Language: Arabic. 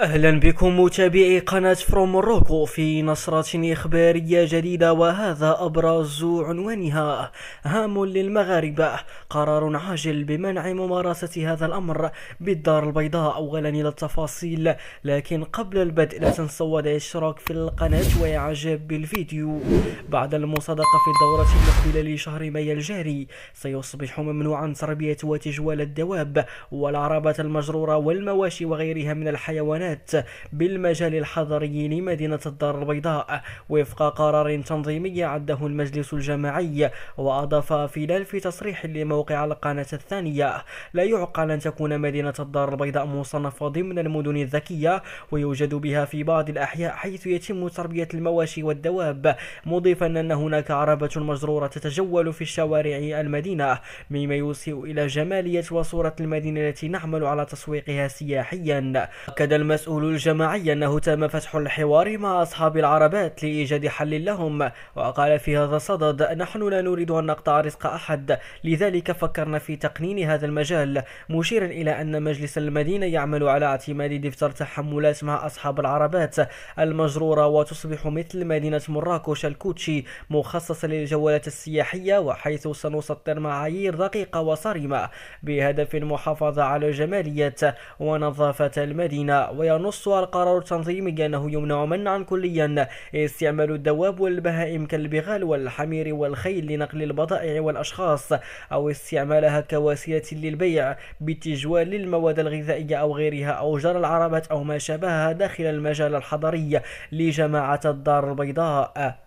اهلا بكم متابعي قناة فروم روكو في نشرة اخبارية جديدة وهذا ابرز عنوانها هام للمغاربة قرار عاجل بمنع ممارسة هذا الامر بالدار البيضاء اولا الى التفاصيل لكن قبل البدء لا تنسوا وضع الاشتراك في القناة واعجاب بالفيديو بعد المصادقة في الدورة المقبلة لشهر مايو الجاري سيصبح ممنوعا تربية وتجوال الدواب والعربات المجرورة والمواشي وغيرها من الحيوانات الإعلانات بالمجال الحضري لمدينة الدار البيضاء وفق قرار تنظيمي عده المجلس الجماعي وأضاف فيلال في تصريح لموقع القناة الثانية لا يعقل أن تكون مدينة الدار البيضاء مصنفة ضمن المدن الذكية ويوجد بها في بعض الأحياء حيث يتم تربية المواشي والدواب مضيفا أن هناك عربة مجرورة تتجول في شوارع المدينة مما يسيء إلى جمالية وصورة المدينة التي نعمل على تسويقها سياحيا أكد المسؤول الجماعي أنه تم فتح الحوار مع أصحاب العربات لإيجاد حل لهم وقال في هذا الصدد نحن لا نريد أن نقطع رزق أحد لذلك فكرنا في تقنين هذا المجال مشيرا إلى أن مجلس المدينة يعمل على اعتماد دفتر تحملات مع أصحاب العربات المجرورة وتصبح مثل مدينة مراكش الكوتشي مخصصة للجولات السياحية وحيث سنسطر معايير دقيقة وصارمة بهدف المحافظة على جمالية ونظافة المدينة وينص القرار التنظيمي أنه يمنع منعا كليا استعمال الدواب والبهائم كالبغال والحمير والخيل لنقل البضائع والأشخاص أو استعمالها كوسيلة للبيع بتجوال المواد الغذائية أو غيرها أو جرى العربات أو ما شابهها داخل المجال الحضري لجماعة الدار البيضاء